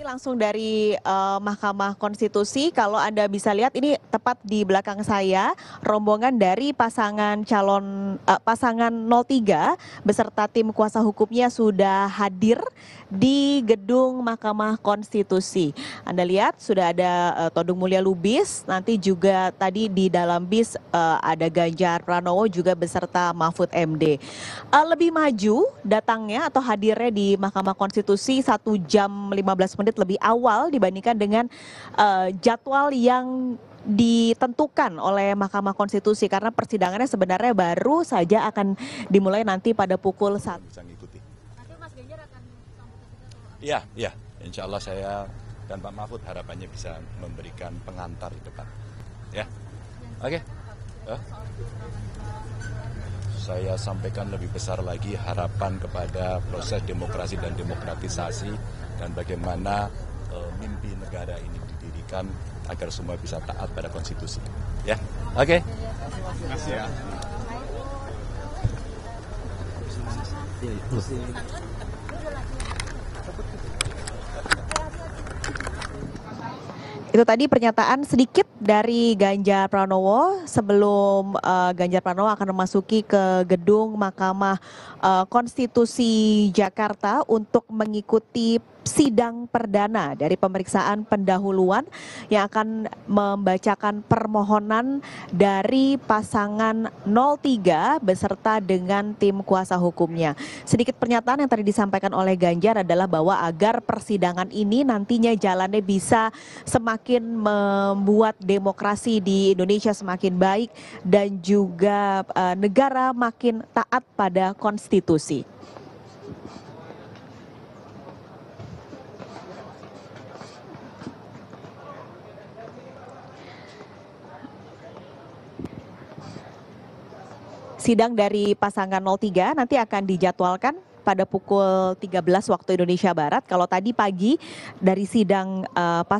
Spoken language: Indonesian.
Ini langsung dari uh, Mahkamah Konstitusi. Kalau Anda bisa lihat ini tepat di belakang saya rombongan dari pasangan calon uh, pasangan 03 beserta tim kuasa hukumnya sudah hadir di gedung Mahkamah Konstitusi. Anda lihat sudah ada uh, Todung Mulia Lubis, nanti juga tadi di dalam bis uh, ada Ganjar Pranowo juga beserta Mahfud MD. Uh, lebih maju datangnya atau hadirnya di Mahkamah Konstitusi satu jam 15 menit menit lebih awal dibandingkan dengan uh, jadwal yang ditentukan oleh Mahkamah Konstitusi karena persidangannya sebenarnya baru saja akan dimulai nanti pada pukul 1. Iya, iya. Insya Allah saya dan Pak Mahfud harapannya bisa memberikan pengantar di depan. Ya, oke. Okay. Oh saya sampaikan lebih besar lagi harapan kepada proses demokrasi dan demokratisasi dan bagaimana e, mimpi negara ini didirikan agar semua bisa taat pada konstitusi. Ya, oke. Okay. Terima kasih ya. Itu tadi pernyataan sedikit dari Ganjar Pranowo sebelum uh, Ganjar Pranowo akan memasuki ke gedung Mahkamah uh, Konstitusi Jakarta untuk mengikuti sidang perdana dari pemeriksaan pendahuluan yang akan membacakan permohonan dari pasangan 03 beserta dengan tim kuasa hukumnya. Sedikit pernyataan yang tadi disampaikan oleh Ganjar adalah bahwa agar persidangan ini nantinya jalannya bisa semakin membuat demokrasi di Indonesia semakin baik dan juga eh, negara makin taat pada konstitusi. sidang dari pasangan 03 nanti akan dijadwalkan pada pukul 13 waktu Indonesia Barat. Kalau tadi pagi dari sidang uh, eh, pasangan